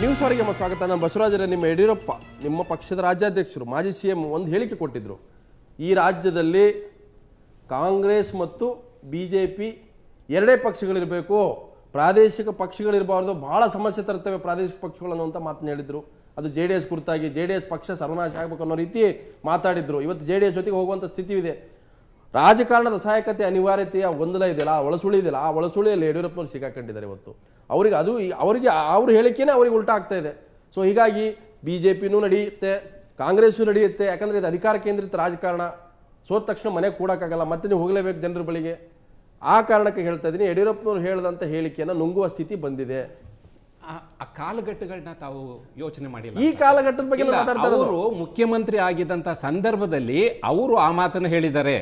News ವಾರಿಗೆ ನಮ್ಮ ಸ್ವಾಗತ ನಾನು ಬಸವರಾಜರ ನಿಮ್ಮ ಯಡಿಯೂರಪ್ಪ ನಿಮ್ಮ ಪಕ್ಷದ ರಾಜ್ಯಾಧ್ಯಕ್ಷರು ಮಾಜಿ ಸಿ ಎಂ ಒಂದು ಹೇಳಿಕೆ ಕೊಟ್ಟಿದ್ದರು ಈ ರಾಜ್ಯದಲ್ಲಿ ಕಾಂಗ್ರೆಸ್ ಮತ್ತು ಬಿ ಜೆ ಪಿ ಎರಡೇ ಪಕ್ಷಗಳಿರಬೇಕು ಪ್ರಾದೇಶಿಕ ಪಕ್ಷಗಳಿರಬಾರ್ದು ಭಾಳ ಸಮಸ್ಯೆ ತರ್ತವೆ ಪ್ರಾದೇಶಿಕ ಪಕ್ಷಗಳು ಅಂತ ಮಾತನ್ನು ಹೇಳಿದರು ಅದು ಜೆ ಡಿ ಎಸ್ ಕುರಿತಾಗಿ ಜೆ ಡಿ ಎಸ್ ಪಕ್ಷ ಸರ್ವನಾಶ ಆಗಬೇಕು ಅನ್ನೋ ರೀತಿ ಮಾತಾಡಿದರು ಇವತ್ತು ಜೆ ಡಿ ಎಸ್ ಜೊತೆಗೆ ಹೋಗುವಂಥ ಸ್ಥಿತಿ ಇದೆ ರಾಜಕಾರಣದ ಸಹಾಯಕತೆ ಅನಿವಾರ್ಯತೆಯ ಗೊಂದಲ ಇದೆಯಲ್ಲ ಆ ಒಳಸುಳಿ ಇದೆಯಲ್ಲ ಆ ಒಳಸುಳಿಯಲ್ಲಿ ಯಡಿಯೂರಪ್ಪನವ್ರು ಸಿಕ್ಕಾಕೊಂಡಿದ್ದಾರೆ ಇವತ್ತು ಅವರಿಗೆ ಅದು ಅವರಿಗೆ ಅವ್ರ ಹೇಳಿಕೆನೇ ಅವ್ರಿಗೆ ಉಲ್ಟಾ ಆಗ್ತಾ ಇದೆ ಸೊ ಹೀಗಾಗಿ ಬಿ ಜೆ ಪಿನೂ ನಡೆಯುತ್ತೆ ಕಾಂಗ್ರೆಸ್ಸು ನಡೆಯುತ್ತೆ ಯಾಕಂದರೆ ಇದು ಅಧಿಕಾರ ಕೇಂದ್ರಿತ ರಾಜಕಾರಣ ಸೋತ ತಕ್ಷಣ ಮನೆಗೆ ಕೂಡೋಕ್ಕಾಗಲ್ಲ ಮತ್ತೆ ನೀವು ಹೋಗಲೇಬೇಕು ಜನರ ಬಳಿಗೆ ಆ ಕಾರಣಕ್ಕೆ ಹೇಳ್ತಾ ಇದ್ದೀನಿ ಯಡಿಯೂರಪ್ಪನವ್ರು ಹೇಳಿದಂಥ ಹೇಳಿಕೆಯನ್ನು ನುಂಗುವ ಸ್ಥಿತಿ ಬಂದಿದೆ ಆ ಕಾಲಘಟ್ಟಗಳನ್ನ ತಾವು ಯೋಚನೆ ಮಾಡಿಲ್ಲ ಈ ಕಾಲಘಟ್ಟದ ಬಗ್ಗೆ ಅವರು ಮುಖ್ಯಮಂತ್ರಿ ಆಗಿದ್ದಂಥ ಸಂದರ್ಭದಲ್ಲಿ ಅವರು ಆ ಮಾತನ್ನು ಹೇಳಿದ್ದಾರೆ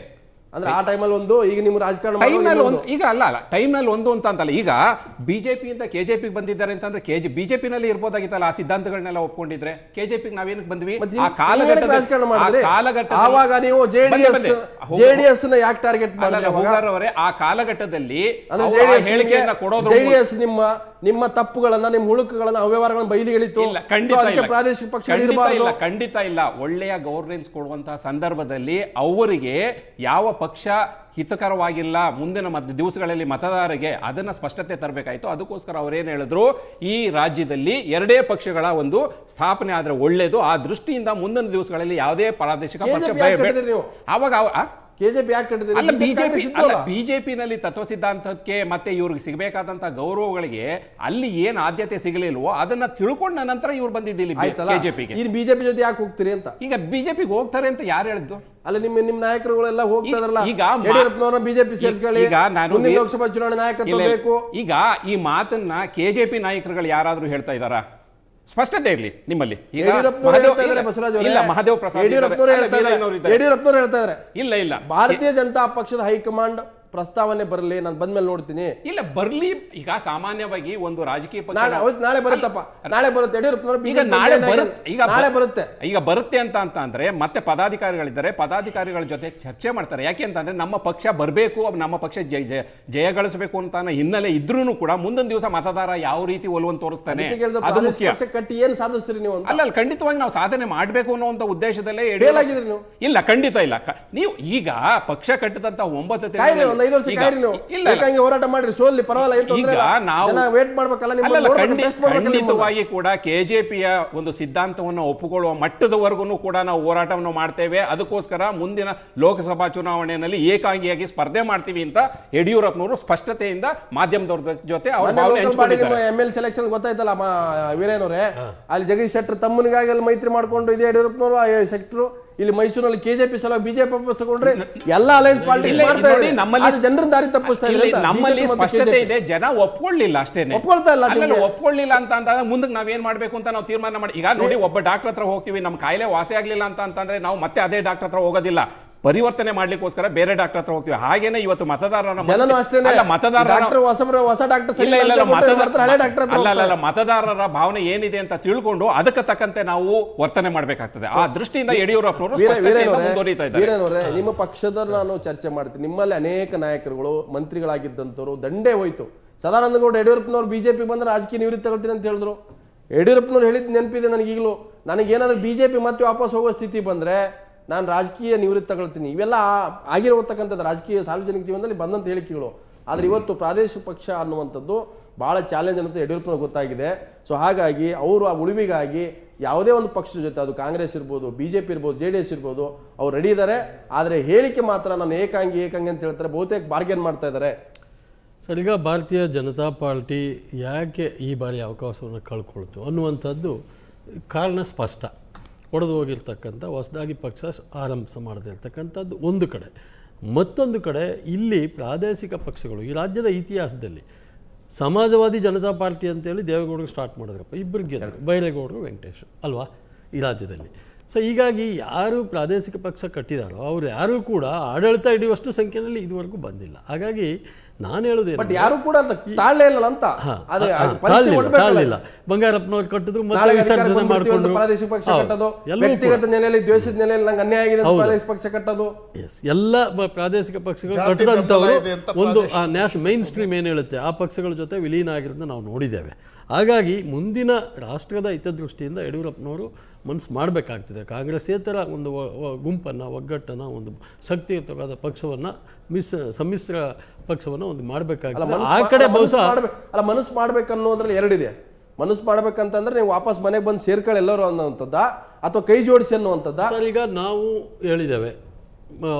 ಅಂದ್ರೆ ಆ ಟೈಮಲ್ಲಿ ಒಂದು ಈಗ ನಿಮ್ಮ ರಾಜಕಾರಣ ಟೈಮ್ನಲ್ಲಿ ಒಂದು ಈಗ ಅಲ್ಲ ಅಲ್ಲ ಟೈಮ್ನಲ್ಲಿ ಒಂದು ಅಂತ ಅಂತಲ್ಲ ಈಗ ಬಿಜೆಪಿಯಿಂದ ಕೆಜೆಪಿಗೆ ಬಂದಿದ್ದಾರೆ ಅಂತಂದ್ರೆ ಕೆಜಿ ಬಿಜೆಪಿನಲ್ಲಿ ಇರ್ಬೋದಾಗಿತ್ತಲ್ಲ ಆ ಸಿದ್ಧಾಂತಗಳನ್ನೆಲ್ಲ ಒಪ್ಕೊಂಡಿದ್ರೆ ಕೆಜೆಪಿಗೆ ನಾವೇನಕ್ಕೆ ಬಂದ್ವಿ ಆ ಕಾಲಘಟ್ಟ ರಾಜಕಾರಣ ಮಾಡಿದ್ರೆ ಕಾಲಘಟ್ಟ ಆವಾಗ ನೀವು ಜೆಡಿಎಸ್ ಜೆಡಿಎಸ್ ನ ಯಾಕೆ ಟಾರ್ಗೆಟ್ ಮಾಡಿದ್ರೆ ಅವರೇ ಆ ಕಾಲಘಟ್ಟದಲ್ಲಿ ಅಂದ್ರೆ ಜೆಡಿಎಸ್ ಹೇಳಿಕೆಯನ್ನ ಕೊಡೋದು ಜೆಡಿಎಸ್ ನಿಮ್ಮ ನಿಮ್ಮ ತಪ್ಪುಗಳನ್ನ ನಿಮ್ಮ ಹುಳುಕುಗಳನ್ನ ಅವ್ಯವಹಾರಗಳನ್ನ ಇಲ್ಲ ಖಂಡಿತ ಪ್ರಾದೇಶಿಕ ಪಕ್ಷ ಇಲ್ಲ ಖಂಡಿತ ಇಲ್ಲ ಒಳ್ಳೆಯ ಗೌರ್ನೆನ್ಸ್ ಕೊಡುವಂತಹ ಸಂದರ್ಭದಲ್ಲಿ ಅವರಿಗೆ ಯಾವ ಪಕ್ಷ ಹಿತಕರವಾಗಿಲ್ಲ ಮುಂದಿನ ಮತ ದಿವಸಗಳಲ್ಲಿ ಮತದಾರರಿಗೆ ಅದನ್ನು ಸ್ಪಷ್ಟತೆ ತರಬೇಕಾಯಿತು ಅದಕ್ಕೋಸ್ಕರ ಅವರೇನು ಹೇಳಿದ್ರು ಈ ರಾಜ್ಯದಲ್ಲಿ ಎರಡೇ ಪಕ್ಷಗಳ ಒಂದು ಸ್ಥಾಪನೆ ಆದರೆ ಒಳ್ಳೇದು ಆ ದೃಷ್ಟಿಯಿಂದ ಮುಂದಿನ ದಿವಸಗಳಲ್ಲಿ ಯಾವುದೇ ಪ್ರಾದೇಶಿಕ ಪಕ್ಷ ಅವಾಗ ಕೆಜೆಪಿ ಅಲ್ಲ ಬಿಜೆಪಿ ಅಲ್ಲ ಬಿಜೆಪಿನಲ್ಲಿ ತತ್ವ ಸಿದ್ಧಾಂತಕ್ಕೆ ಮತ್ತೆ ಇವ್ರಿಗೆ ಸಿಗಬೇಕಾದಂತಹ ಗೌರವಗಳಿಗೆ ಅಲ್ಲಿ ಏನ್ ಆದ್ಯತೆ ಸಿಗಲಿಲ್ವೋ ಅದನ್ನ ತಿಳ್ಕೊಂಡ ನಂತರ ಇವ್ರು ಬಂದಿದ್ದಿಲ್ಲ ಬಿಜೆಪಿಗೆ ಬಿಜೆಪಿ ಜೊತೆ ಯಾಕೆ ಹೋಗ್ತೀರಿ ಅಂತ ಈಗ ಬಿಜೆಪಿಗೆ ಹೋಗ್ತಾರೆ ಅಂತ ಯಾರು ಹೇಳಿದ್ದು ಅಲ್ಲ ನಿಮ್ಮ ನಿಮ್ಮ ನಾಯಕರುಗಳೆಲ್ಲ ಹೋಗ್ತಾ ಈಗ ಯಡಿಯೂರಪ್ಪನವರ ಬಿಜೆಪಿ ಸೇರಿಸ್ಕೊಳ್ಳಿ ಈಗ ನಾನು ಲೋಕಸಭಾ ಚುನಾವಣೆ ನಾಯಕತ್ವ ಬೇಕು ಈಗ ಈ ಮಾತನ್ನ ಕೆಜೆಪಿ ನಾಯಕರುಗಳು ಯಾರಾದ್ರೂ ಹೇಳ್ತಾ ಇದಾರಾ ಸ್ಪಷ್ಟತೆ ಇರಲಿ ನಿಮ್ಮಲ್ಲಿ ಮಹಾದೇವ್ ಪ್ರಸಾದ್ ಯಡಿಯೂರಪ್ಪನವರು ಹೇಳ್ತಾ ಇದ್ದಾರೆ ಇಲ್ಲ ಇಲ್ಲ ಭಾರತೀಯ ಜನತಾ ಪಕ್ಷದ ಹೈಕಮಾಂಡ್ ಪ್ರಸ್ತಾವನೆ ಬರಲಿ ನಾನು ಬಂದ್ಮೇಲೆ ನೋಡ್ತೀನಿ ಇಲ್ಲ ಬರ್ಲಿ ಈಗ ಸಾಮಾನ್ಯವಾಗಿ ಒಂದು ರಾಜಕೀಯ ಪಕ್ಷ ನಾಳೆ ನಾಳೆ ಬರುತ್ತಪ್ಪ ನಾಳೆ ಬರುತ್ತೆ ಈಗ ನಾಳೆ ಬರುತ್ತೆ ಈಗ ನಾಳೆ ಬರುತ್ತೆ ಈಗ ಬರುತ್ತೆ ಅಂತ ಅಂತ ಅಂದ್ರೆ ಮತ್ತೆ ಪದಾಧಿಕಾರಿಗಳಿದ್ದಾರೆ ಪದಾಧಿಕಾರಿಗಳ ಜೊತೆ ಚರ್ಚೆ ಮಾಡ್ತಾರೆ ಯಾಕೆ ಅಂತಂದ್ರೆ ನಮ್ಮ ಪಕ್ಷ ಬರಬೇಕು ನಮ್ಮ ಪಕ್ಷ ಜಯ- ಜಯ- ಗಳಿಸಬೇಕು ಅಂತ ಹಿನ್ನೆಲೆ ಇದ್ರೂ ಕೂಡ ಮುಂದೊಂದು ದಿವಸ ಮತದಾರ ಯಾವ ರೀತಿ ಒಲವನ್ನು ತೋರಿಸ್ತಾನೆ ಕಟ್ಟಿ ಏನು ಸಾಧಿಸ್ತೀರಿ ನೀವು ಅಲ್ಲ ಅಲ್ಲ ಖಂಡಿತವಾಗಿ ನಾವು ಸಾಧನೆ ಮಾಡಬೇಕು ಅನ್ನೋ ಉದ್ದೇಶದಲ್ಲೇ ನೀವು. ಇಲ್ಲ ಖಂಡಿತ ಇಲ್ಲ ನೀವು ಈಗ ಪಕ್ಷ ಕಟ್ಟಿದಂತ ಒಂಬತ್ತು ಐದು ಹೋರಾಟ ಮಾಡ್ರಿ ಸೋಲ್ಲಿ ಪರವಾಗಿಲ್ಲ ವೇಟ್ ಮಾಡ್ಬೇಕಲ್ಲ ಖಂಡಿತವಾಗಿ ಕೂಡ ಕೆಜೆಪಿಯ ಒಂದು ಸಿದ್ಧಾಂತವನ್ನು ಒಪ್ಪಿಕೊಳ್ಳುವ ಮಟ್ಟದವರೆಗೂ ಕೂಡ ನಾವು ಹೋರಾಟವನ್ನು ಮಾಡ್ತೇವೆ ಅದಕ್ಕೋಸ್ಕರ ಮುಂದಿನ ಲೋಕಸಭಾ ಚುನಾವಣೆಯಲ್ಲಿ ಏಕಾಂಗಿಯಾಗಿ ಸ್ಪರ್ಧೆ ಮಾಡ್ತೀವಿ ಅಂತ ಯಡಿಯೂರಪ್ಪನವರು ಸ್ಪಷ್ಟತೆಯಿಂದ ಮಾಧ್ಯಮದವ್ರ ಜೊತೆ ಎಂ ಎಲ್ ಸೆಲೆಕ್ಷನ್ ಗೊತ್ತಾಯ್ತಲ್ಲ ವೀರೇನವ್ರೆ ಅಲ್ಲಿ ಜಗದೀಶ್ ಶೆಟ್ಟರ್ ತಮ್ಮನಿಗಾಗಿ ಅಲ್ಲಿ ಮೈತ್ರಿ ಮಾಡ್ಕೊಂಡು ಇದೆ ಯಡಿಯೂರಪ್ಪನವರು ಶೆಟ್ಟರು ಇಲ್ಲಿ ಮೈಸೂರಿನಲ್ಲಿ ಕೆಜೆಪಿ ಸಲ ಬಿಜೆಪಿ ವಾಪಸ್ ತಗೊಂಡ್ರೆ ಪಾರ್ಟಿ ನಮ್ಮಲ್ಲಿ ಜನರ ದಾರಿ ತಪ್ಪು ನಮ್ಮಲ್ಲಿ ಸ್ಪಷ್ಟತೆ ಇದೆ ಜನ ಒಪ್ಕೊಳ್ಳಿಲ್ಲ ಅಷ್ಟೇನೆ ಒಪ್ಕೊಳ್ತಾ ಇಲ್ಲ ಒಪ್ಕೊಳ್ಳಿಲ್ಲ ಅಂತ ಅಂತಂದ್ರೆ ಮುಂದಕ್ಕೆ ಏನ್ ಮಾಡ್ಬೇಕು ಅಂತ ನಾವು ತೀರ್ಮಾನ ಮಾಡಿ ಈಗ ನೋಡಿ ಒಬ್ಬ ಡಾಕ್ಟರ್ ಹತ್ರ ಹೋಗ್ತೀವಿ ನಮ್ ಕಾಯಿಲೆ ವಾಸಿ ಆಗ್ಲಿಲ್ಲ ಅಂತ ಅಂತಂದ್ರೆ ನಾವು ಮತ್ತೆ ಅದೇ ಡಾಕ್ಟರ್ ಹತ್ರ ಹೋಗೋದಿಲ್ಲ ಪರಿವರ್ತನೆ ಮಾಡ್ಲಿಕ್ಕೋಸ್ಕರ ಬೇರೆ ಡಾಕ್ಟರ್ ಹತ್ರ ಹೋಗ್ತೀವಿ ಹಾಗೇನೆ ಇವತ್ತು ಮತದಾರರ ಮತದಾರರ ಮತದಾರರ ಭಾವನೆ ಏನಿದೆ ಅಂತ ತಿಳ್ಕೊಂಡು ಅದಕ್ಕೆ ತಕ್ಕಂತೆ ನಾವು ವರ್ತನೆ ಮಾಡ್ಬೇಕಾಗ್ತದೆ ಆ ದೃಷ್ಟಿಯಿಂದ ಯಡಿಯೂರಪ್ಪನವರು ನಿಮ್ಮ ಪಕ್ಷದ ನಾನು ಚರ್ಚೆ ಮಾಡ್ತೀನಿ ನಿಮ್ಮಲ್ಲಿ ಅನೇಕ ನಾಯಕರುಗಳು ಮಂತ್ರಿಗಳಾಗಿದ್ದಂಥವ್ರು ದಂಡೇ ಹೋಯ್ತು ಸದಾನಂದಗೌಡ ಯಡಿಯೂರಪ್ಪನವ್ರು ಬಿಜೆಪಿ ಬಂದ್ರೆ ರಾಜಕೀಯ ನಿವೃತ್ತಿ ತಗೊಳ್ತೀನಿ ಅಂತ ಹೇಳಿದ್ರು ಯಡಿಯೂರಪ್ಪನವ್ರು ಹೇಳಿದ್ ನೆನಪಿದೆ ನನಗೀಗಲೂ ನನಗೇನಾದ್ರೂ ಬಿಜೆಪಿ ಮತ್ತೆ ವಾಪಸ್ ಹೋಗೋ ಸ್ಥಿತಿ ಬಂದ್ರೆ ನಾನು ರಾಜಕೀಯ ನಿವೃತ್ತಿ ತಗೊಳ್ತೀನಿ ಇವೆಲ್ಲ ಆಗಿರತಕ್ಕಂಥದ್ದು ರಾಜಕೀಯ ಸಾರ್ವಜನಿಕ ಜೀವನದಲ್ಲಿ ಬಂದಂಥ ಹೇಳಿಕೆಗಳು ಆದರೆ ಇವತ್ತು ಪ್ರಾದೇಶಿಕ ಪಕ್ಷ ಅನ್ನುವಂಥದ್ದು ಭಾಳ ಚಾಲೆಂಜ್ ಅನ್ನೋದು ಯಡಿಯೂರಪ್ಪನ ಗೊತ್ತಾಗಿದೆ ಸೊ ಹಾಗಾಗಿ ಅವರು ಆ ಉಳಿವಿಗಾಗಿ ಯಾವುದೇ ಒಂದು ಪಕ್ಷದ ಜೊತೆ ಅದು ಕಾಂಗ್ರೆಸ್ ಇರ್ಬೋದು ಬಿ ಜೆ ಪಿ ಇರ್ಬೋದು ಜೆ ಡಿ ಎಸ್ ಇರ್ಬೋದು ಅವ್ರು ರೆಡಿ ಇದ್ದಾರೆ ಆದರೆ ಹೇಳಿಕೆ ಮಾತ್ರ ನಾನು ಏಕಾಂಗಿ ಏಕಾಂಗಿ ಅಂತ ಹೇಳ್ತಾರೆ ಬಹುತೇಕ ಬಾರ್ಗೇನ್ ಮಾಡ್ತಾ ಇದ್ದಾರೆ ಸರ್ ಈಗ ಭಾರತೀಯ ಜನತಾ ಪಾರ್ಟಿ ಯಾಕೆ ಈ ಬಾರಿ ಅವಕಾಶವನ್ನು ಕಳ್ಕೊಳ್ತು ಅನ್ನುವಂಥದ್ದು ಕಾರಣ ಸ್ಪಷ್ಟ ಒಡೆದು ಹೋಗಿರ್ತಕ್ಕಂಥ ಹೊಸದಾಗಿ ಪಕ್ಷ ಮಾಡದೇ ಮಾಡದಿರ್ತಕ್ಕಂಥದ್ದು ಒಂದು ಕಡೆ ಮತ್ತೊಂದು ಕಡೆ ಇಲ್ಲಿ ಪ್ರಾದೇಶಿಕ ಪಕ್ಷಗಳು ಈ ರಾಜ್ಯದ ಇತಿಹಾಸದಲ್ಲಿ ಸಮಾಜವಾದಿ ಜನತಾ ಪಾರ್ಟಿ ಅಂತೇಳಿ ದೇವೇಗೌಡರು ಸ್ಟಾರ್ಟ್ ಮಾಡಿದ್ರಪ್ಪ ಇಬ್ಬರು ಗೆದ್ದರು ಬೈರೇಗೌಡರು ವೆಂಕಟೇಶ್ ಅಲ್ವಾ ಈ ರಾಜ್ಯದಲ್ಲಿ ಸೊ ಹೀಗಾಗಿ ಯಾರು ಪ್ರಾದೇಶಿಕ ಪಕ್ಷ ಕಟ್ಟಿದಾರೋ ಅವ್ರು ಯಾರೂ ಕೂಡ ಆಡಳಿತ ಹಿಡಿಯುವಷ್ಟು ಸಂಖ್ಯೆಯಲ್ಲಿ ಇದುವರೆಗೂ ಬಂದಿಲ್ಲ ಹಾಗಾಗಿ ನಾನು ಹೇಳುದೇ ಬಟ್ ಯಾರು ಕೂಡ ತಾಳ್ಲೇ ಇಲ್ಲ ಅಂತ ತಾಳಿಲ್ಲ ಬಂಗಾರಪ್ಪನವ್ರು ಕಟ್ಟಿದ್ರು ಮತ್ತೆ ವಿಸರ್ಜನೆ ಮಾಡಿಕೊಂಡು ಪ್ರಾದೇಶಿಕ ಪಕ್ಷ ಕಟ್ಟೋದು ವ್ಯಕ್ತಿಗತ ನೆಲೆಯಲ್ಲಿ ದ್ವೇಷದ ನೆಲೆಯಲ್ಲಿ ನಂಗೆ ಅನ್ಯಾಯ ಆಗಿದೆ ಪ್ರಾದೇಶಿಕ ಪಕ್ಷ ಕಟ್ಟೋದು ಎಸ್ ಎಲ್ಲ ಪ್ರಾದೇಶಿಕ ಪಕ್ಷಗಳು ಕಟ್ಟದಂಥವರು ಒಂದು ಆ ನ್ಯಾಷ್ ಮೈನ್ ಸ್ಟ್ರೀಮ್ ಏನು ಹೇಳುತ್ತೆ ಆ ಪಕ್ಷಗಳ ಜೊತೆ ವಿಲೀನ ಆಗಿರೋದನ್ನ ನಾವು ನೋಡಿದ್ದೇವೆ ಹಾಗಾಗಿ ಮುಂದಿನ ರಾಷ್ಟ್ರದ ಹಿತದೃಷ್ಟಿಯಿಂದ ಯಡಿಯೂರಪ್ಪನವರು ಮನಸ್ಸು ಮಾಡಬೇಕಾಗ್ತದೆ ಕಾಂಗ್ರೆಸ್ಸೇತರ ಒಂದು ಗುಂಪನ್ನು ಒಗ್ಗಟ್ಟನ್ನು ಒಂದು ಶಕ್ತಿಯುತವಾದ ಪಕ್ಷವನ್ನು ಮಿಸ್ ಸಮ್ಮಿಶ್ರ ಪಕ್ಷವನ್ನು ಒಂದು ಮಾಡಬೇಕಾಗ್ತದೆ ಆ ಕಡೆ ಬಹುಶಃ ಅಲ್ಲ ಮನಸ್ಸು ಮಾಡಬೇಕನ್ನೋದ್ರಲ್ಲಿ ಎರಡಿದೆ ಮನಸ್ಸು ಮಾಡಬೇಕಂತಂದ್ರೆ ನೀವು ವಾಪಸ್ ಮನೆಗೆ ಬಂದು ಸೇರ್ಕೊಳ್ಳಿ ಎಲ್ಲರೂ ಅನ್ನೋವಂಥದ್ದಾ ಅಥವಾ ಕೈ ಜೋಡಿಸಿ ಅನ್ನುವಂಥದ್ದಾ ಸರ್ ಈಗ ನಾವು ಹೇಳಿದ್ದೇವೆ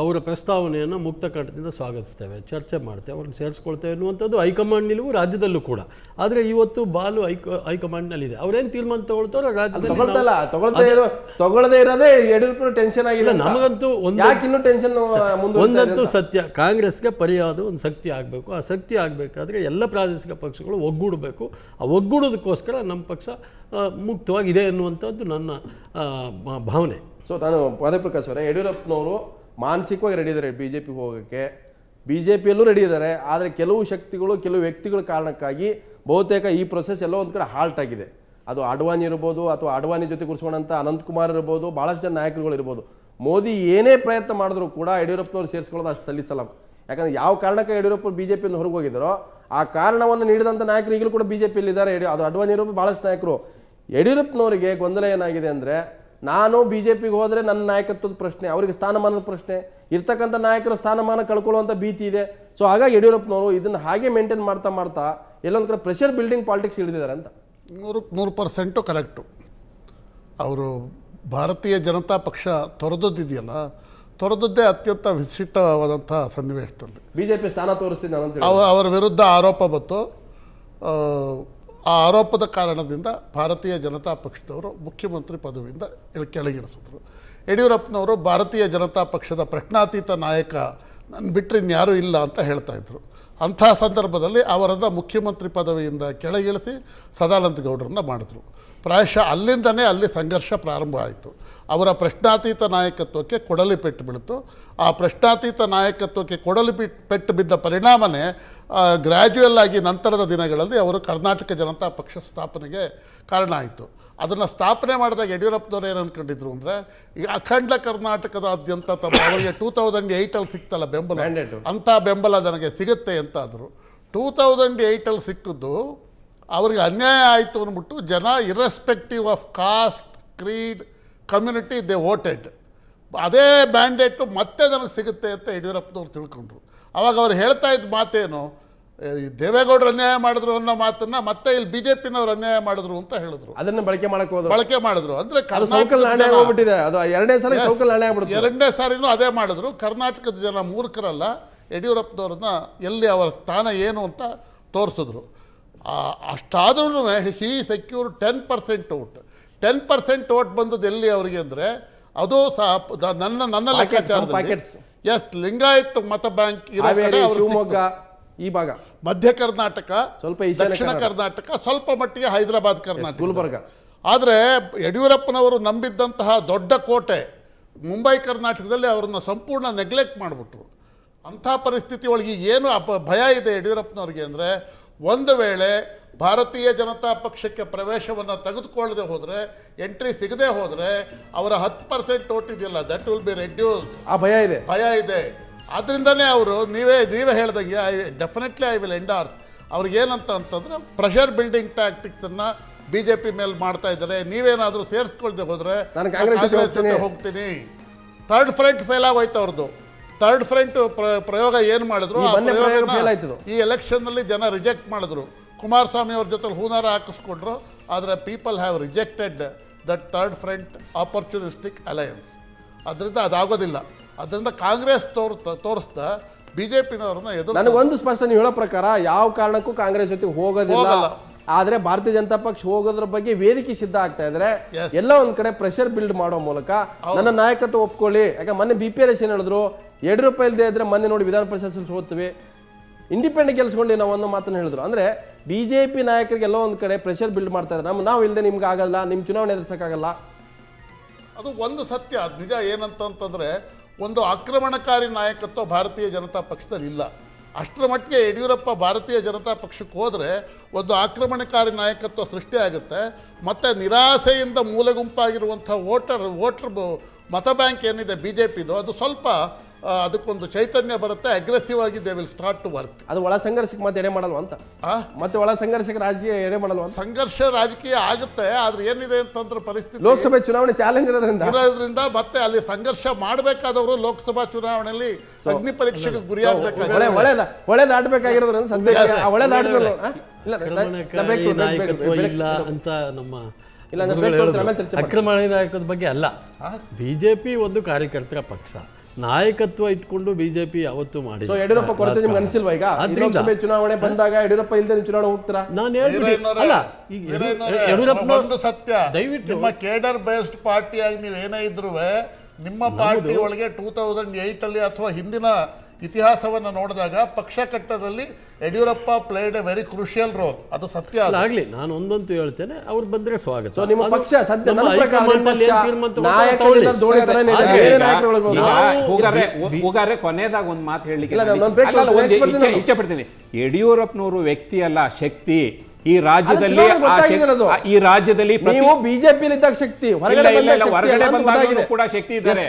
ಅವರ ಪ್ರಸ್ತಾವನೆಯನ್ನು ಮುಕ್ತ ಕಟ್ಟದಿಂದ ಸ್ವಾಗತಿಸ್ತೇವೆ ಚರ್ಚೆ ಮಾಡ್ತೇವೆ ಅವ್ರನ್ನ ಸೇರಿಸ್ಕೊಳ್ತೇವೆ ಅನ್ನುವಂಥದ್ದು ಹೈಕಮಾಂಡ್ ನಿಲುವು ರಾಜ್ಯದಲ್ಲೂ ಕೂಡ ಆದರೆ ಇವತ್ತು ಬಾಲು ಹೈಕ ಹೈಕಮಾಂಡ್ನಲ್ಲಿದೆ ಅವ್ರೇನು ತೀರ್ಮಾನ ತಗೊಳ್ತಾರೋ ರಾಜ್ಯದಲ್ಲಿ ತಗೊಳ್ಳದೇ ಇರೋದೇ ಯಡಿಯೂರಪ್ಪನ ಟೆನ್ಷನ್ ಆಗಿಲ್ಲ ನಮಗಂತೂ ಒಂದು ಟೆನ್ಷನ್ ಒಂದಂತೂ ಸತ್ಯ ಕಾಂಗ್ರೆಸ್ಗೆ ಪರಿಯಾದ ಒಂದು ಶಕ್ತಿ ಆಗಬೇಕು ಆ ಶಕ್ತಿ ಆಗಬೇಕಾದ್ರೆ ಎಲ್ಲ ಪ್ರಾದೇಶಿಕ ಪಕ್ಷಗಳು ಒಗ್ಗೂಡಬೇಕು ಆ ಒಗ್ಗೂಡೋದಕ್ಕೋಸ್ಕರ ನಮ್ಮ ಪಕ್ಷ ಮುಕ್ತವಾಗಿದೆ ಅನ್ನುವಂಥದ್ದು ನನ್ನ ಭಾವನೆ ಸೊ ನಾನು ಪದೇ ಅವರೇ ಯಡಿಯೂರಪ್ಪನವರು ಮಾನಸಿಕವಾಗಿ ರೆಡಿ ಇದ್ದಾರೆ ಬಿ ಜೆ ಪಿಗೆ ಹೋಗೋಕ್ಕೆ ಬಿ ಜೆ ಪಿಯಲ್ಲೂ ರೆಡಿ ಇದ್ದಾರೆ ಆದರೆ ಕೆಲವು ಶಕ್ತಿಗಳು ಕೆಲವು ವ್ಯಕ್ತಿಗಳ ಕಾರಣಕ್ಕಾಗಿ ಬಹುತೇಕ ಈ ಪ್ರೊಸೆಸ್ ಎಲ್ಲೋ ಒಂದು ಕಡೆ ಹಾಲ್ಟ್ ಆಗಿದೆ ಅದು ಅಡ್ವಾನಿ ಇರ್ಬೋದು ಅಥವಾ ಅಡ್ವಾನಿ ಜೊತೆ ಕೂರಿಸ್ಕೊಂಡಂಥ ಅನಂತಕುಮಾರ್ ಇರ್ಬೋದು ಭಾಳಷ್ಟು ಜನ ನಾಯಕರುಗಳು ಇರ್ಬೋದು ಮೋದಿ ಏನೇ ಪ್ರಯತ್ನ ಮಾಡಿದ್ರು ಕೂಡ ಯಡಿಯೂರಪ್ಪನವ್ರು ಸೇರಿಸ್ಕೊಳ್ಳೋದು ಅಷ್ಟು ಸಲ್ಲಿಸಲ್ಲ ಯಾಕಂದ್ರೆ ಯಾವ ಕಾರಣಕ್ಕೆ ಯಡಿಯೂರಪ್ಪ ಬಿ ಜೆ ಪಿಯಿಂದ ಹೊರಗೆ ಹೋಗಿದ್ದರೋ ಆ ಕಾರಣವನ್ನು ನೀಡಿದಂಥ ನಾಯಕರು ಈಗಲೂ ಕೂಡ ಬಿ ಜೆ ಪಿಯಲ್ಲಿದ್ದಾರೆ ಅದು ಅಡ್ವಾನಿ ಇರೋ ಭಾಳಷ್ಟು ನಾಯಕರು ಯಡಿಯೂರಪ್ಪನವರಿಗೆ ಗೊಂದಲ ಏನಾಗಿದೆ ಅಂದರೆ ನಾನು ಬಿ ಜೆ ಪಿಗೆ ಹೋದರೆ ನನ್ನ ನಾಯಕತ್ವದ ಪ್ರಶ್ನೆ ಅವರಿಗೆ ಸ್ಥಾನಮಾನದ ಪ್ರಶ್ನೆ ಇರ್ತಕ್ಕಂಥ ನಾಯಕರ ಸ್ಥಾನಮಾನ ಕಳ್ಕೊಳ್ಳುವಂಥ ಭೀತಿ ಇದೆ ಸೊ ಹಾಗಾಗಿ ಯಡಿಯೂರಪ್ಪನವರು ಇದನ್ನು ಹಾಗೆ ಮೇಂಟೈನ್ ಮಾಡ್ತಾ ಮಾಡ್ತಾ ಎಲ್ಲೊಂದು ಕಡೆ ಪ್ರೆಷರ್ ಬಿಲ್ಡಿಂಗ್ ಪಾಲಿಟಿಕ್ಸ್ ಇಳಿದಿದ್ದಾರೆ ಅಂತ ನೂರು ನೂರು ಪರ್ಸೆಂಟು ಕರೆಕ್ಟು ಅವರು ಭಾರತೀಯ ಜನತಾ ಪಕ್ಷ ತೊರೆದದ್ದಿದೆಯಲ್ಲ ತೊರೆದದ್ದೇ ಅತ್ಯಂತ ವಿಶಿಷ್ಟವಾದಂಥ ಸನ್ನಿವೇಶದಲ್ಲಿ ಬಿ ಜೆ ಪಿ ಸ್ಥಾನ ತೋರಿಸಿ ಅವರ ವಿರುದ್ಧ ಆರೋಪ ಬಂತು ಆ ಆರೋಪದ ಕಾರಣದಿಂದ ಭಾರತೀಯ ಜನತಾ ಪಕ್ಷದವರು ಮುಖ್ಯಮಂತ್ರಿ ಪದವಿಯಿಂದ ಕೆಳಗಿಳಿಸಿದ್ರು ಯಡಿಯೂರಪ್ಪನವರು ಭಾರತೀಯ ಜನತಾ ಪಕ್ಷದ ಪ್ರಶ್ನಾತೀತ ನಾಯಕ ನಾನು ಬಿಟ್ಟರೆ ಇನ್ಯಾರೂ ಇಲ್ಲ ಅಂತ ಹೇಳ್ತಾ ಇದ್ರು ಅಂಥ ಸಂದರ್ಭದಲ್ಲಿ ಅವರನ್ನು ಮುಖ್ಯಮಂತ್ರಿ ಪದವಿಯಿಂದ ಕೆಳಗಿಳಿಸಿ ಸದಾನಂದ ಗೌಡರನ್ನ ಮಾಡಿದ್ರು ಪ್ರಾಯಶಃ ಅಲ್ಲಿಂದನೇ ಅಲ್ಲಿ ಸಂಘರ್ಷ ಪ್ರಾರಂಭ ಆಯಿತು ಅವರ ಪ್ರಶ್ನಾತೀತ ನಾಯಕತ್ವಕ್ಕೆ ಕೊಡಲಿ ಪೆಟ್ಟು ಬೀಳಿತು ಆ ಪ್ರಶ್ನಾತೀತ ನಾಯಕತ್ವಕ್ಕೆ ಕೊಡಲಿ ಪೆಟ್ಟು ಬಿದ್ದ ಪರಿಣಾಮನೇ ಗ್ರ್ಯಾಜುಯಲ್ ಆಗಿ ನಂತರದ ದಿನಗಳಲ್ಲಿ ಅವರು ಕರ್ನಾಟಕ ಜನತಾ ಪಕ್ಷ ಸ್ಥಾಪನೆಗೆ ಕಾರಣ ಆಯಿತು ಅದನ್ನು ಸ್ಥಾಪನೆ ಮಾಡಿದಾಗ ಯಡಿಯೂರಪ್ಪನವರು ಏನು ಅಂದ್ಕೊಂಡಿದ್ರು ಅಂದರೆ ಈ ಅಖಂಡ ಕರ್ನಾಟಕದಾದ್ಯಂತ ತಮ್ಮ ಅವರಿಗೆ ಟೂ ತೌಸಂಡ್ ಏಯ್ಟಲ್ಲಿ ಸಿಕ್ತಲ್ಲ ಬೆಂಬಲ ಅಂಥ ಬೆಂಬಲ ನನಗೆ ಸಿಗುತ್ತೆ ಅಂತ ಟೂ ತೌಸಂಡ್ ಏಯ್ಟಲ್ಲಿ ಸಿಕ್ಕಿದ್ದು ಅವ್ರಿಗೆ ಅನ್ಯಾಯ ಆಯಿತು ಅಂದ್ಬಿಟ್ಟು ಜನ irrespective of caste creed community they voted ಅದೇ ಬ್ಯಾಂಡೇಟು ಮತ್ತೆ ನನಗೆ ಸಿಗುತ್ತೆ ಅಂತ ಯಡಿಯೂರಪ್ಪನವ್ರು ತಿಳ್ಕೊಂಡ್ರು ಅವಾಗ ಅವ್ರು ಹೇಳ್ತಾ ಇದ್ದ ಮಾತೇನು ದೇವೇಗೌಡರು ಅನ್ಯಾಯ ಮಾಡಿದ್ರು ಅನ್ನೋ ಮಾತನ್ನ ಮತ್ತೆ ಇಲ್ಲಿ ಬಿಜೆಪಿನವ್ರು ಅನ್ಯಾಯ ಮಾಡಿದ್ರು ಅಂತ ಹೇಳಿದ್ರು ಅದನ್ನ ಬಳಕೆ ಮಾಡಕ್ಕೆ ಹೋದ್ರು ಬಳಕೆ ಮಾಡಿದ್ರು ಅಂದ್ರೆ ಎರಡನೇ ಸಾರಿ ಎರಡನೇ ಸಾರಿನೂ ಅದೇ ಮಾಡಿದ್ರು ಕರ್ನಾಟಕದ ಜನ ಮೂರ್ಖರಲ್ಲ ಯಡಿಯೂರಪ್ಪನವ್ರನ್ನ ಎಲ್ಲಿ ಅವರ ಸ್ಥಾನ ಏನು ಅಂತ ತೋರಿಸಿದ್ರು ಅಷ್ಟಾದ್ರೂ he secure ten percent vote ten percent vote ಬಂದದ್ದು ಎಲ್ಲಿ ಅವರಿಗೆ ಅಂದರೆ ಅದು ಸಹ ನನ್ನ ನನ್ನ ಲೆಕ್ಕಾಚಾರದಲ್ಲಿ ಎಸ್ ಲಿಂಗಾಯತ್ ಮತ ಬ್ಯಾಂಕ್ ಶಿವಮೊಗ್ಗ ಈ ಭಾಗ ಮಧ್ಯ ಕರ್ನಾಟಕ ಸ್ವಲ್ಪ ದಕ್ಷಿಣ ಕರ್ನಾಟಕ ಸ್ವಲ್ಪ ಮಟ್ಟಿಗೆ ಹೈದರಾಬಾದ್ ಕರ್ನಾಟಕ ಗುಲ್ಬರ್ಗ ಆದರೆ ಯಡಿಯೂರಪ್ಪನವರು ನಂಬಿದ್ದಂತಹ ದೊಡ್ಡ ಕೋಟೆ ಮುಂಬೈ ಕರ್ನಾಟಕದಲ್ಲಿ ಅವರನ್ನು ಸಂಪೂರ್ಣ ನೆಗ್ಲೆಕ್ಟ್ ಮಾಡಿಬಿಟ್ರು ಅಂಥ ಪರಿಸ್ಥಿತಿ ಒಳಗೆ ಏನು ಅಪ ಭಯ ಇದೆ ಯಡಿಯೂರಪ್ಪನವ್ರಿಗೆ ಅಂದರೆ ಒಂದು ವೇಳೆ ಭಾರತೀಯ ಜನತಾ ಪಕ್ಷಕ್ಕೆ ಪ್ರವೇಶವನ್ನು ತೆಗೆದುಕೊಳ್ಳದೆ ಹೋದರೆ ಎಂಟ್ರಿ ಸಿಗದೆ ಹೋದರೆ ಅವರ ಹತ್ತು ಪರ್ಸೆಂಟ್ ಇದೆಯಲ್ಲ ದಟ್ ವಿಲ್ ಬಿ ರೆಡ್ಯೂಸ್ ಆ ಭಯ ಇದೆ ಭಯ ಇದೆ ಆದ್ರಿಂದನೇ ಅವರು ನೀವೇ ನೀವೇ ಹೇಳ್ದಂಗೆ I definitely I will endorse ಅವ್ರಿಗೇನಂತ ಅಂತಂದರೆ ಪ್ರೆಷರ್ ಬಿಲ್ಡಿಂಗ್ ಟ್ಯಾಕ್ಟಿಕ್ಸನ್ನು ಬಿ ಜೆ ಪಿ ಮೇಲೆ ಮಾಡ್ತಾ ಇದ್ದಾರೆ ನೀವೇನಾದ್ರೂ ಸೇರಿಸ್ಕೊಳ್ದೆ ಹೋದ್ರೆ ಹೋಗ್ತೀನಿ ಥರ್ಡ್ ಫ್ರಂಟ್ ಫೇಲ್ ಆಗೋಯ್ತು ಅವ್ರದ್ದು ಥರ್ಡ್ ಫ್ರಂಟ್ ಪ್ರಯೋಗ ಏನು ಮಾಡಿದ್ರು ಈ ಎಲೆಕ್ಷನ್ನಲ್ಲಿ ಜನ ರಿಜೆಕ್ಟ್ ಮಾಡಿದ್ರು ಕುಮಾರಸ್ವಾಮಿ ಅವ್ರ ಜೊತೆ ಹೂನಾರ ಹಾಕಿಸ್ಕೊಂಡ್ರು ಆದರೆ people have rejected the third front opportunistic alliance ಅದರಿಂದ ಅದಾಗೋದಿಲ್ಲ ಅದರಿಂದ ಕಾಂಗ್ರೆಸ್ ತೋರ್ ತೋರಿಸ್ತಾ ಬಿ ಜೆ ಎದುರು ನನಗೆ ಒಂದು ಸ್ಪಷ್ಟ ನೀವು ಹೇಳೋ ಪ್ರಕಾರ ಯಾವ ಕಾರಣಕ್ಕೂ ಕಾಂಗ್ರೆಸ್ ಜೊತೆ ಹೋಗೋದಿಲ್ಲ ಆದರೆ ಭಾರತೀಯ ಜನತಾ ಪಕ್ಷ ಹೋಗೋದ್ರ ಬಗ್ಗೆ ವೇದಿಕೆ ಸಿದ್ಧ ಆಗ್ತಾ ಇದ್ರೆ ಎಲ್ಲ ಒಂದ್ ಕಡೆ ಪ್ರೆಷರ್ ಬಿಲ್ಡ್ ಮಾಡೋ ಮೂಲಕ ನನ್ನ ನಾಯಕತ್ವ ಒಪ್ಕೊಳ್ಳಿ ಯಾಕಂದ್ರೆ ಮೊನ್ನೆ ಬಿ ಪಿ ಎಸ್ ಏನ್ ಹೇಳಿದ್ರು ಯಡಿಯೂರಪ್ಪ ಇಲ್ಲದೆ ಇದ್ರೆ ಮೊನ್ನೆ ನೋಡಿ ವಿಧಾನ ಪರಿಷತ್ ಸೋತ್ವಿ ಇಂಡಿಪೆಂಡೆಂಟ್ ಗೆಲ್ಸ್ಕೊಂಡು ನಾವು ಒಂದು ಮಾತನ್ನು ಹೇಳಿದ್ರು ಅಂದರೆ ಬಿ ಜೆ ಪಿ ಎಲ್ಲೋ ಒಂದು ಕಡೆ ಪ್ರೆಷರ್ ಬಿಲ್ಡ್ ಮಾಡ್ತಾ ಇದ್ದಾರೆ ನಮ್ಮ ನಾವು ಇಲ್ಲದೆ ನಿಮ್ಗೆ ಆಗಲ್ಲ ನಿಮ್ಮ ಚುನಾವಣೆ ಎದುರಿಸೋಕ್ಕಾಗಲ್ಲ ಅದು ಒಂದು ಸತ್ಯ ನಿಜ ನಿಜ ಅಂತಂದರೆ ಒಂದು ಆಕ್ರಮಣಕಾರಿ ನಾಯಕತ್ವ ಭಾರತೀಯ ಜನತಾ ಪಕ್ಷದಲ್ಲಿ ಇಲ್ಲ ಅಷ್ಟರ ಮಟ್ಟಿಗೆ ಯಡಿಯೂರಪ್ಪ ಭಾರತೀಯ ಜನತಾ ಪಕ್ಷಕ್ಕೆ ಹೋದರೆ ಒಂದು ಆಕ್ರಮಣಕಾರಿ ನಾಯಕತ್ವ ಸೃಷ್ಟಿಯಾಗುತ್ತೆ ಮತ್ತು ನಿರಾಸೆಯಿಂದ ಮೂಲೆ ಗುಂಪಾಗಿರುವಂಥ ವೋಟರ್ ವೋಟರ್ ಮತ ಬ್ಯಾಂಕ್ ಏನಿದೆ ಬಿ ಜೆ ಪಿದು ಅದು ಸ್ವಲ್ಪ ಅದಕ್ಕೊಂದು ಚೈತನ್ಯ ಬರುತ್ತೆ ಅಗ್ರೆಸಿವ್ ಆಗಿ they will start to work ಅದು ಒಳ ಸಂಘರ್ಷಕ್ಕೆ ಮತ್ತೆ ಎಡೆ ಮಾಡಲ್ವ ಅಂತ ಮತ್ತೆ ಒಳ ಸಂಘರ್ಷಕ್ಕೆ ರಾಜಕೀಯ ಎಡೆ ಮಾಡಲ್ವ ಸಂಘರ್ಷ ರಾಜಕೀಯ ಆಗುತ್ತೆ ಆದ್ರೆ ಏನಿದೆ ಅಂತಂದ್ರೆ ಪರಿಸ್ಥಿತಿ ಲೋಕಸಭೆ ಚುನಾವಣೆ ಚಾಲೆಂಜ್ ಇರೋದ್ರಿಂದ ಇರೋದ್ರಿಂದ ಮತ್ತೆ ಅಲ್ಲಿ ಸಂಘರ್ಷ ಮಾಡಬೇಕಾದವರು ಲೋಕಸಭಾ ಚುನಾವಣೆಯಲ್ಲಿ ಅಗ್ನಿ ಪರೀಕ್ಷೆಗೆ ಗುರಿಯಾಗಬೇಕಾಗಿದೆ ಒಳ್ಳೆದ ಒಳ್ಳೆದಾಡ್ಬೇಕಾಗಿರೋದ್ರಿಂದ ಇಲ್ಲ ಅಂತ ನಮ್ಮ ನಾಯಕದ ಬಗ್ಗೆ ಅಲ್ಲ ಬಿಜೆಪಿ ಒಂದು ಕಾರ್ಯಕರ್ತರ ಪಕ್ಷ ನಾಯಕತ್ವ ಇಟ್ಕೊಂಡು ಬಿಜೆಪಿ ಯಾವತ್ತು ಮಾಡಿ ಯಡಿಯೂರಪ್ಪ ಕೊರತೆ ನಿಮ್ಗೆ ಅನಿಸಿಲ್ವಾ ಈಗ ಲೋಕಸಭೆ ಚುನಾವಣೆ ಬಂದಾಗ ಯಡಿಯೂರಪ್ಪ ಇಲ್ಲದೆ ಚುನಾವಣೆ ಹೋಗ್ತಾರ ನಾನು ಹೇಳ್ಬಿಡಿ ಅಲ್ಲ ಈಗ ಯಡಿಯೂರಪ್ಪ ಒಂದು ಸತ್ಯ ದಯವಿಟ್ಟು ನಿಮ್ಮ ಕೇಡರ್ ಬೇಸ್ಡ್ ಪಾರ್ಟಿಯಾಗಿ ನೀವೇನೇ ಇದ್ರು ನಿಮ್ಮ ಪಾರ್ಟಿ ಒಳಗೆ ಟೂ ತೌಸಂಡ್ ಏಟ್ ಅಲ್ಲಿ ಅಥವಾ ಹಿಂದಿನ ಇತಿಹಾಸವನ್ನು ನೋಡಿದಾಗ ಪಕ್ಷ ಕಟ್ಟದಲ್ಲಿ Yediyurappa played a very crucial role ಅದು ಸತ್ಯ ಆಗಲಿ ನಾನು ಒಂದಂತೂ ಹೇಳ್ತೇನೆ ಅವ್ರು ಬಂದ್ರೆ ಸ್ವಾಗತ ಪಕ್ಷ ಸದ್ಯ ಹೋಗಾರೆ ಕೊನೆಯದಾಗ ಒಂದು ಮಾತು ಹೇಳಲಿಕ್ಕೆ ಇಚ್ಛೆ ಪಡ್ತೀನಿ ಯಡಿಯೂರಪ್ಪನವರು ವ್ಯಕ್ತಿ ಅಲ್ಲ ಶಕ್ತಿ ಈ ರಾಜ್ಯದಲ್ಲಿ ಈ ರಾಜ್ಯದಲ್ಲಿ ನೀವು ಬಿಜೆಪಿ ಇದ್ದಾಗ ಶಕ್ತಿ ಹೊರಗಡೆ ಬಂದಾಗ ಕೂಡ ಶಕ್ತಿ ಇದ್ದಾರೆ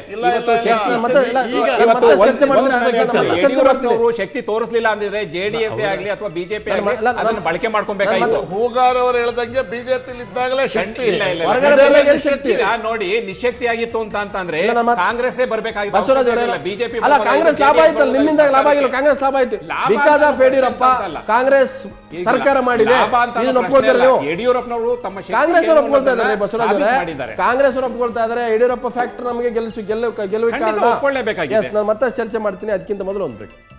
ಶಕ್ತಿ ತೋರಿಸಲಿಲ್ಲ ಡಿ ಜೆಡಿಎಸ್ ಆಗ್ಲಿ ಅಥವಾ ಬಿಜೆಪಿ ಅದನ್ನು ಅದನ್ನ ಬಳಕೆ ಮಾಡ್ಕೊಬೇಕಾಗಿತ್ತು ಹೂಗಾರ್ ಅವರು ಹೇಳ್ದಂಗೆ ಬಿಜೆಪಿ ಇದ್ದಾಗಲೇ ಶಕ್ತಿ ಶಕ್ತಿ ನೋಡಿ ನಿಶಕ್ತಿ ಆಗಿತ್ತು ಅಂತ ಅಂತಂದ್ರೆ ಕಾಂಗ್ರೆಸ್ ಬರ್ಬೇಕಾಗಿತ್ತು ಬಿಜೆಪಿ ಕಾಂಗ್ರೆಸ್ ಲಾಭ ಆಯ್ತು ನಿಮ್ಮಿಂದ ಲಾಭ ಆಗಿಲ್ಲ ಕಾಂಗ್ರೆಸ್ ಲಾಭ ಆಯ್ತು ಬಿಕಾಸ್ ಆಫ್ ಯಡಿಯೂರಪ್ಪ ಕಾಂಗ್ರೆಸ್ ಸರ್ಕಾರ ಮಾಡಿದೆ ಕಾಂಗ್ರೆಸ್ ಒಪ್ಕೊಳ್ತಾ ಇದ್ದಾರೆ ಕಾಂಗ್ರೆಸ್ ಯಡಿಯೂರಪ್ಪ ಫ್ಯಾಕ್ಟರ್ ನಮಗೆ ಗೆಲ್ಲಿಸಿ ಗೆಲ್ಲ ಗೆಲುವಿಗೆ ಮತ್ತೆ ಚರ್ಚೆ ಮಾಡ್ತೀನಿ ಅದಕ್ಕಿಂತ ಮೊದಲು ಒಂದು